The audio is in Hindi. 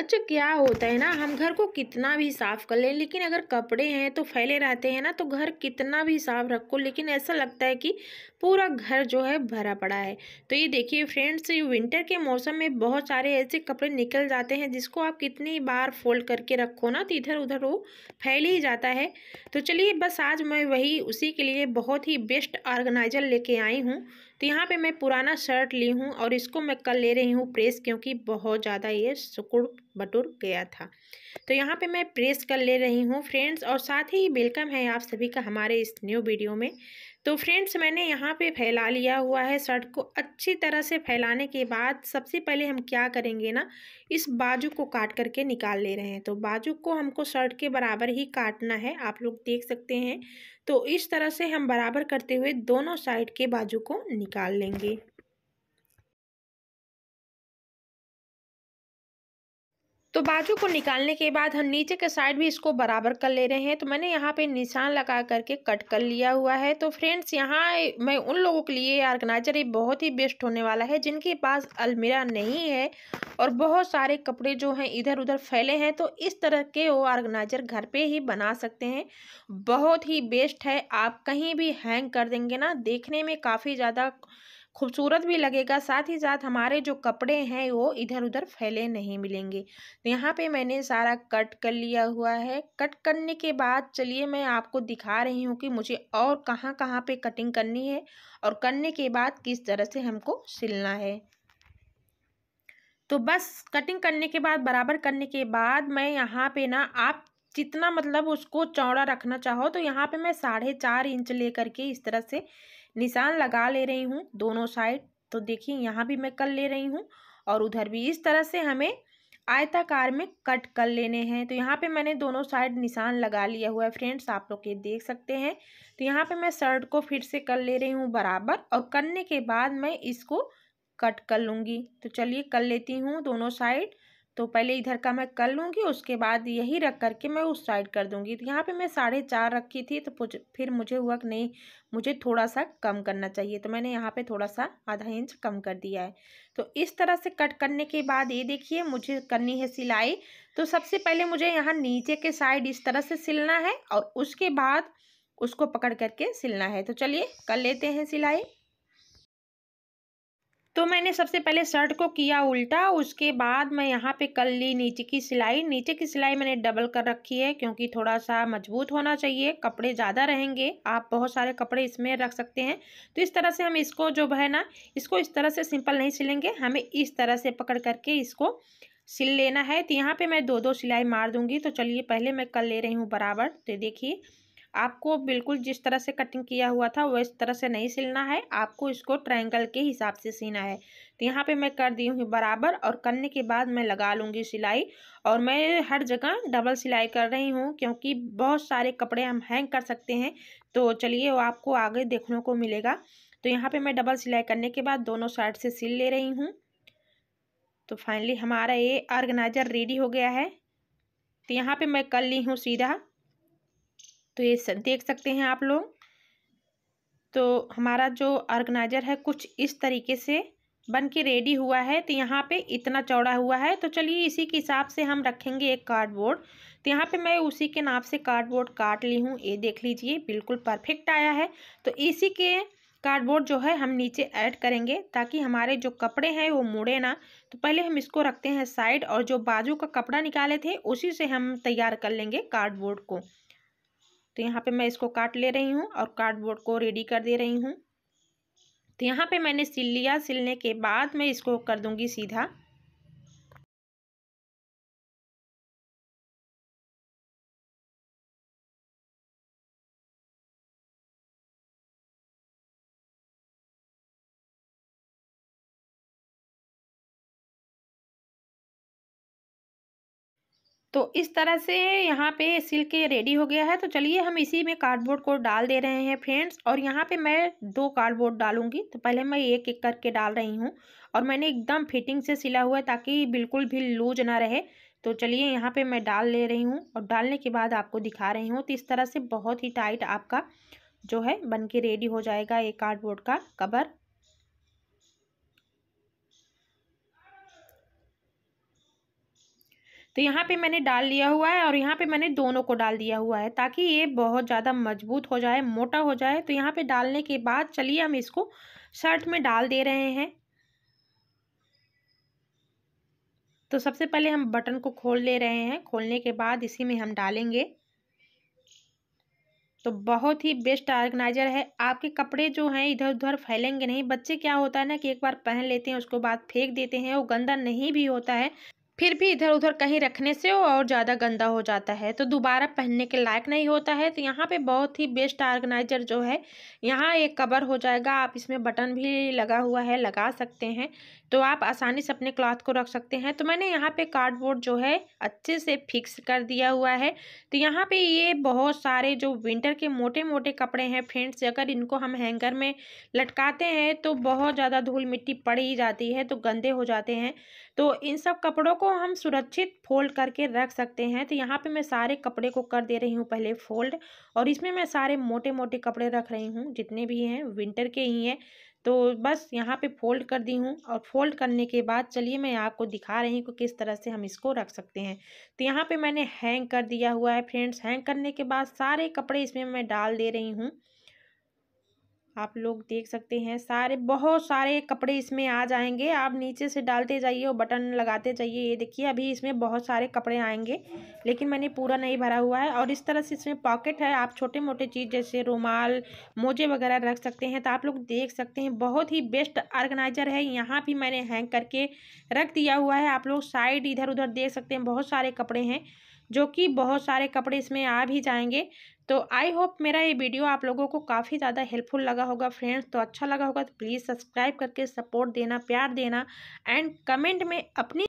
अच्छा क्या होता है ना हम घर को कितना भी साफ़ कर लें लेकिन अगर कपड़े हैं तो फैले रहते हैं ना तो घर कितना भी साफ़ रखो लेकिन ऐसा लगता है कि पूरा घर जो है भरा पड़ा है तो ये देखिए फ्रेंड्स विंटर के मौसम में बहुत सारे ऐसे कपड़े निकल जाते हैं जिसको आप कितनी बार फोल्ड करके रखो ना तो इधर उधर वो फैल ही जाता है तो चलिए बस आज मैं वही उसी के लिए बहुत ही बेस्ट ऑर्गेनाइज़र लेके आई हूँ तो यहाँ पे मैं पुराना शर्ट ली हूँ और इसको मैं कल ले रही हूँ प्रेस क्योंकि बहुत ज़्यादा ये सुकुड़ बटुर गया था तो यहाँ पे मैं प्रेस कर ले रही हूँ फ्रेंड्स और साथ ही वेलकम है आप सभी का हमारे इस न्यू वीडियो में तो फ्रेंड्स मैंने यहाँ पे फैला लिया हुआ है शर्ट को अच्छी तरह से फैलाने के बाद सबसे पहले हम क्या करेंगे ना इस बाजू को काट करके निकाल ले रहे हैं तो बाजू को हमको शर्ट के बराबर ही काटना है आप लोग देख सकते हैं तो इस तरह से हम बराबर करते हुए दोनों साइड के बाजू को निकाल लेंगे तो बाजू को निकालने के बाद हम नीचे के साइड भी इसको बराबर कर ले रहे हैं तो मैंने यहाँ पे निशान लगा करके कट कर लिया हुआ है तो फ्रेंड्स यहाँ मैं उन लोगों के लिए ऑर्गेनाइजर ये बहुत ही बेस्ट होने वाला है जिनके पास अलमीरा नहीं है और बहुत सारे कपड़े जो हैं इधर उधर फैले हैं तो इस तरह के वो ऑर्गेनाइजर घर पर ही बना सकते हैं बहुत ही बेस्ट है आप कहीं भी हैंग कर देंगे ना देखने में काफ़ी ज़्यादा खूबसूरत भी लगेगा साथ ही साथ हमारे जो कपड़े हैं वो इधर उधर फैले नहीं मिलेंगे तो यहाँ पे मैंने सारा कट कर लिया हुआ है कट करने के बाद चलिए मैं आपको दिखा रही हूँ कि मुझे और कहाँ कहाँ पे कटिंग करनी है और करने के बाद किस तरह से हमको सिलना है तो बस कटिंग करने के बाद बराबर करने के बाद मैं यहाँ पे ना आप जितना मतलब उसको चौड़ा रखना चाहो तो यहाँ पे मैं साढ़े चार इंच ले करके इस तरह से निशान लगा ले रही हूँ दोनों साइड तो देखिए यहाँ भी मैं कर ले रही हूँ और उधर भी इस तरह से हमें आयताकार में कट कर लेने हैं तो यहाँ पे मैंने दोनों साइड निशान लगा लिया हुआ है फ्रेंड्स आप लोग ये देख सकते हैं तो यहाँ पे मैं शर्ट को फिर से कर ले रही हूँ बराबर और करने के बाद मैं इसको कट कर लूँगी तो चलिए कर लेती हूँ दोनों साइड तो पहले इधर का मैं कर लूँगी उसके बाद यही रख करके मैं उस साइड कर दूँगी तो यहाँ पे मैं साढ़े चार रखी थी तो फिर मुझे हुआ कि नहीं मुझे थोड़ा सा कम करना चाहिए तो मैंने यहाँ पे थोड़ा सा आधा इंच कम कर दिया है तो इस तरह से कट करने के बाद ये देखिए मुझे करनी है सिलाई तो सबसे पहले मुझे यहाँ नीचे के साइड इस तरह से सिलना है और उसके बाद उसको पकड़ करके सिलना है तो चलिए कर लेते हैं सिलाई तो मैंने सबसे पहले शर्ट को किया उल्टा उसके बाद मैं यहाँ पे कर ली नीचे की सिलाई नीचे की सिलाई मैंने डबल कर रखी है क्योंकि थोड़ा सा मजबूत होना चाहिए कपड़े ज़्यादा रहेंगे आप बहुत सारे कपड़े इसमें रख सकते हैं तो इस तरह से हम इसको जो है ना इसको इस तरह से सिंपल नहीं सिलेंगे हमें इस तरह से पकड़ करके इसको सिल लेना है तो यहाँ पर मैं दो दो सिलाई मार दूंगी तो चलिए पहले मैं कल ले रही हूँ बराबर तो देखिए आपको बिल्कुल जिस तरह से कटिंग किया हुआ था वह इस तरह से नहीं सिलना है आपको इसको ट्रायंगल के हिसाब से सीना है तो यहाँ पे मैं कर दी हूँ बराबर और करने के बाद मैं लगा लूँगी सिलाई और मैं हर जगह डबल सिलाई कर रही हूँ क्योंकि बहुत सारे कपड़े हम हैंग कर सकते हैं तो चलिए वो आपको आगे देखने को मिलेगा तो यहाँ पर मैं डबल सिलाई करने के बाद दोनों साइड से सिल ले रही हूँ तो फाइनली हमारा ये ऑर्गेनाइजर रेडी हो गया है तो यहाँ पे मैं कर ली हूँ सीधा तो ये देख सकते हैं आप लोग तो हमारा जो ऑर्गेनाइज़र है कुछ इस तरीके से बन के रेडी हुआ है तो यहाँ पे इतना चौड़ा हुआ है तो चलिए इसी के हिसाब से हम रखेंगे एक कार्डबोर्ड तो यहाँ पे मैं उसी के नाप से कार्डबोर्ड काट ली हूँ ये देख लीजिए बिल्कुल परफेक्ट आया है तो इसी के कार्डबोर्ड जो है हम नीचे ऐड करेंगे ताकि हमारे जो कपड़े हैं वो मुड़े ना तो पहले हम इसको रखते हैं साइड और जो बाजू का कपड़ा निकाले थे उसी से हम तैयार कर लेंगे कार्डबोर्ड को तो यहाँ पे मैं इसको काट ले रही हूँ और कार्डबोर्ड को रेडी कर दे रही हूँ तो यहाँ पे मैंने सिल लिया सिलने के बाद मैं इसको कर दूँगी सीधा तो इस तरह से यहाँ पे सिल के रेडी हो गया है तो चलिए हम इसी में कार्डबोर्ड को डाल दे रहे हैं फ्रेंड्स और यहाँ पे मैं दो कार्डबोर्ड डालूंगी तो पहले मैं एक एक करके डाल रही हूँ और मैंने एकदम फिटिंग से सिला हुआ है ताकि बिल्कुल भी लूज ना रहे तो चलिए यहाँ पे मैं डाल ले रही हूँ और डालने के बाद आपको दिखा रही हूँ तो इस तरह से बहुत ही टाइट आपका जो है बन के रेडी हो जाएगा ये कार्डबोर्ड का कवर तो यहाँ पे मैंने डाल लिया हुआ है और यहाँ पे मैंने दोनों को डाल दिया हुआ है ताकि ये बहुत ज़्यादा मजबूत हो जाए मोटा हो जाए तो यहाँ पे डालने के बाद चलिए हम इसको शर्ट में डाल दे रहे हैं तो सबसे पहले हम बटन को खोल ले रहे हैं खोलने के बाद इसी में हम डालेंगे तो बहुत ही बेस्ट ऑर्गेनाइजर है आपके कपड़े जो हैं इधर उधर फैलेंगे नहीं बच्चे क्या होता है ना कि एक बार पहन लेते हैं उसको बाद फेंक देते हैं वो गंदा नहीं भी होता है फिर भी इधर उधर कहीं रखने से और ज़्यादा गंदा हो जाता है तो दोबारा पहनने के लायक नहीं होता है तो यहाँ पे बहुत ही बेस्ट ऑर्गेनाइजर जो है यहाँ एक कवर हो जाएगा आप इसमें बटन भी लगा हुआ है लगा सकते हैं तो आप आसानी से अपने क्लॉथ को रख सकते हैं तो मैंने यहाँ पे कार्डबोर्ड जो है अच्छे से फिक्स कर दिया हुआ है तो यहाँ पर ये बहुत सारे जो विंटर के मोटे मोटे कपड़े हैं फ्रेंड्स अगर इनको हम हैंगर में लटकाते हैं तो बहुत ज़्यादा धूल मिट्टी पड़ ही जाती है तो गंदे हो जाते हैं तो इन सब कपड़ों को को हम सुरक्षित फोल्ड करके रख सकते हैं तो यहाँ पे मैं सारे कपड़े को कर दे रही हूँ पहले फोल्ड और इसमें मैं सारे मोटे मोटे कपड़े रख रही हूँ जितने भी हैं विंटर के ही हैं तो बस यहाँ पे फोल्ड कर दी हूँ और फोल्ड करने के बाद चलिए मैं आपको दिखा रही हूँ कि किस तरह से हम इसको रख सकते हैं तो यहाँ पर मैंने हैंग कर दिया हुआ है फ्रेंड्स हैंग करने के बाद सारे कपड़े इसमें मैं डाल दे रही हूँ आप लोग देख सकते हैं सारे बहुत सारे कपड़े इसमें आ जाएंगे आप नीचे से डालते जाइए और बटन लगाते जाइए ये देखिए अभी इसमें बहुत सारे कपड़े आएंगे लेकिन मैंने पूरा नहीं भरा हुआ है और इस तरह से इसमें पॉकेट है आप छोटे मोटे चीज़ जैसे रुमाल मोजे वगैरह रख सकते हैं तो आप लोग देख सकते हैं बहुत ही बेस्ट ऑर्गेनाइजर है यहाँ भी मैंने हैंग करके रख दिया हुआ है आप लोग साइड इधर उधर देख सकते हैं बहुत सारे कपड़े हैं जो कि बहुत सारे कपड़े इसमें आ भी जाएंगे तो आई होप मेरा ये वीडियो आप लोगों को काफ़ी ज़्यादा हेल्पफुल लगा होगा फ्रेंड्स तो अच्छा लगा होगा तो प्लीज़ सब्सक्राइब करके सपोर्ट देना प्यार देना एंड कमेंट में अपनी